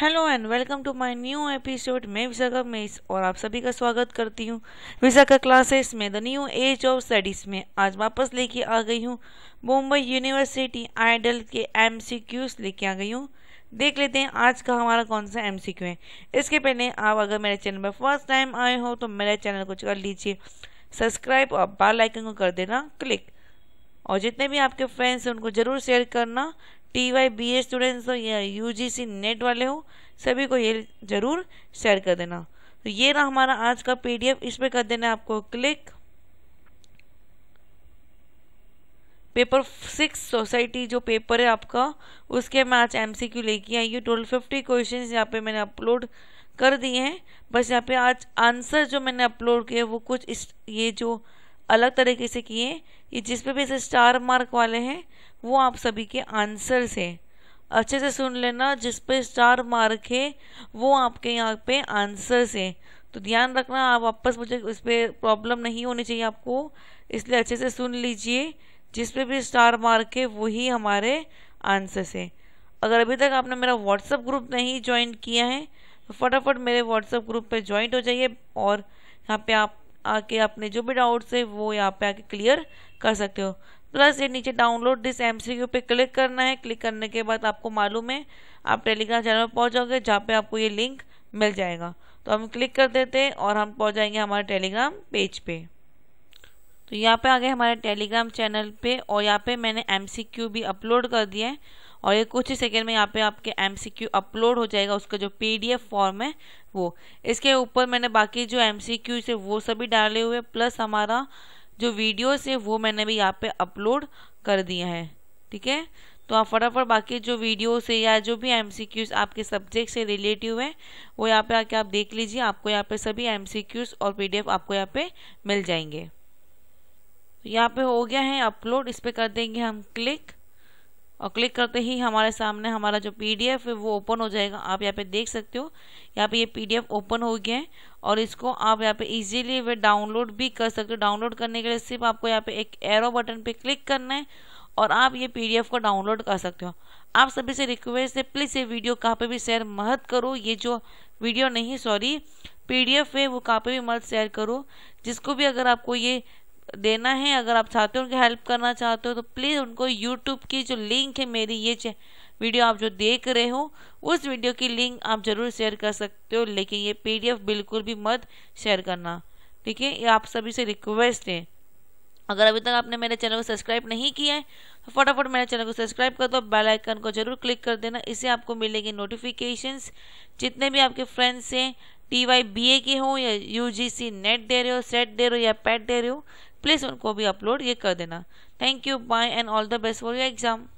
hello and welcome to my new episode मैं Vishakha mess और आप सभी का स्वागत करती हूँ विशाखा क्लासेस में the new age of studies में आज वापस लेके आ गई हूँ मुंबई यूनिवर्सिटी आइडल के एम लेके आ गई हूँ देख लेते हैं आज का हमारा कौन सा एम है इसके पहले आप अगर मेरे चैनल पर फर्स्ट टाइम आए हो तो मेरे चैनल को कर लीजिए सब्सक्राइब और बेल आइकन को कर देना क्लिक और जितने भी आपके फ्रेंड्स हैं उनको ज़रूर शेयर करना T Y B A students हो या यू जी सी नेट वाले हो सभी को ये ज़रूर शेयर कर देना तो ये रहा हमारा आज का पी डी एफ इस पर कर देना आपको क्लिक पेपर सिक्स सोसाइटी जो पेपर है आपका उसके मैं आज एम सी क्यू लेके आई हूँ टोटल फिफ्टी क्वेश्चन यहाँ पे मैंने अपलोड कर दिए हैं बस यहाँ पे आज आंसर जो मैंने अपलोड किए वो कुछ इस ये जो अलग तरीके से किए ये जिस पे भी ऐसे स्टार मार्क वाले हैं वो आप सभी के आंसर्स हैं अच्छे से सुन लेना जिस पे स्टार मार्क है वो आपके यहाँ पे आंसर्स हैं तो ध्यान रखना आप वापस मुझे उस पर प्रॉब्लम नहीं होनी चाहिए आपको इसलिए अच्छे से सुन लीजिए जिस पे भी स्टार मार्क है वही हमारे आंसर्स हैं अगर अभी तक आपने मेरा व्हाट्सअप ग्रुप नहीं ज्वाइन किया है तो फटाफट मेरे व्हाट्सअप ग्रुप पर ज्वाइंट हो जाइए और यहाँ पे आप आके अपने जो भी डाउट्स है वो यहाँ पे आके क्लियर कर सकते हो प्लस ये नीचे download this M C Q पे क्लिक करना है क्लिक करने के बाद आपको मालूम है आप टेलीग्राम चैनल पर पहुँच जाओगे जहाँ पे आपको ये लिंक मिल जाएगा तो हम क्लिक कर देते हैं और हम पहुँच जाएंगे हमारे टेलीग्राम पेज पे तो यहाँ पे आ गए हमारे टेलीग्राम चैनल पे और यहाँ पे मैंने एम सी क्यू भी अपलोड कर दिया है और ये कुछ ही सेकेंड में यहाँ पे आपके एम सी क्यू अपलोड हो जाएगा उसका जो पी डी एफ फॉर्म है वो इसके ऊपर मैंने बाकी जो एम सी क्यू है वो सभी डाले हुए प्लस हमारा जो वीडियोस है वो मैंने भी यहाँ पे अपलोड कर दिया है ठीक है तो आप फटाफट बाकी जो वीडियोस है या जो भी एम आपके सब्जेक्ट से रिलेटिव हैं वो यहाँ पे आके आप देख लीजिए आपको यहाँ पे सभी एम और पी आपको यहाँ पे मिल जाएंगे तो यहाँ पे हो गया है अपलोड इस पर कर देंगे हम क्लिक और क्लिक करते ही हमारे सामने हमारा जो पीडीएफ है वो ओपन हो जाएगा आप यहाँ पे देख सकते हो यहाँ पे ये पीडीएफ ओपन हो गया है और इसको आप यहाँ पे इजीली वे डाउनलोड भी कर सकते हो डाउनलोड करने के लिए सिर्फ आपको यहाँ पे एक एरो बटन पे क्लिक करना है और आप ये पीडीएफ को डाउनलोड कर सकते हो आप सभी से रिक्वेस्ट है प्लीज़ ये वीडियो कहाँ पे भी शेयर मत करो ये जो वीडियो नहीं सॉरी एफ है वो कहाँ पे भी मत शेयर करो जिसको भी अगर आपको ये देना है अगर आप चाहते हो उनकी हेल्प करना चाहते हो तो प्लीज़ उनको यूट्यूब की जो लिंक है मेरी ये वीडियो आप जो देख रहे हो उस वीडियो की लिंक आप ज़रूर शेयर कर सकते हो लेकिन ये पीडीएफ बिल्कुल भी मत शेयर करना ठीक है ये आप सभी से रिक्वेस्ट है अगर अभी तक आपने मेरे चैनल को सब्सक्राइब नहीं किया है तो फटाफट मेरे चैनल को सब्सक्राइब कर दो बेल आइकन को जरूर क्लिक कर देना इससे आपको मिलेगी नोटिफिकेशंस जितने भी आपके फ्रेंड्स हैं टी वाई बी ए के हों या यू जी सी नेट दे रहे हो सेट दे रहे हो या पैट दे रहे हो प्लीज़ उनको भी अपलोड ये कर देना thank you bye and all the best for your exam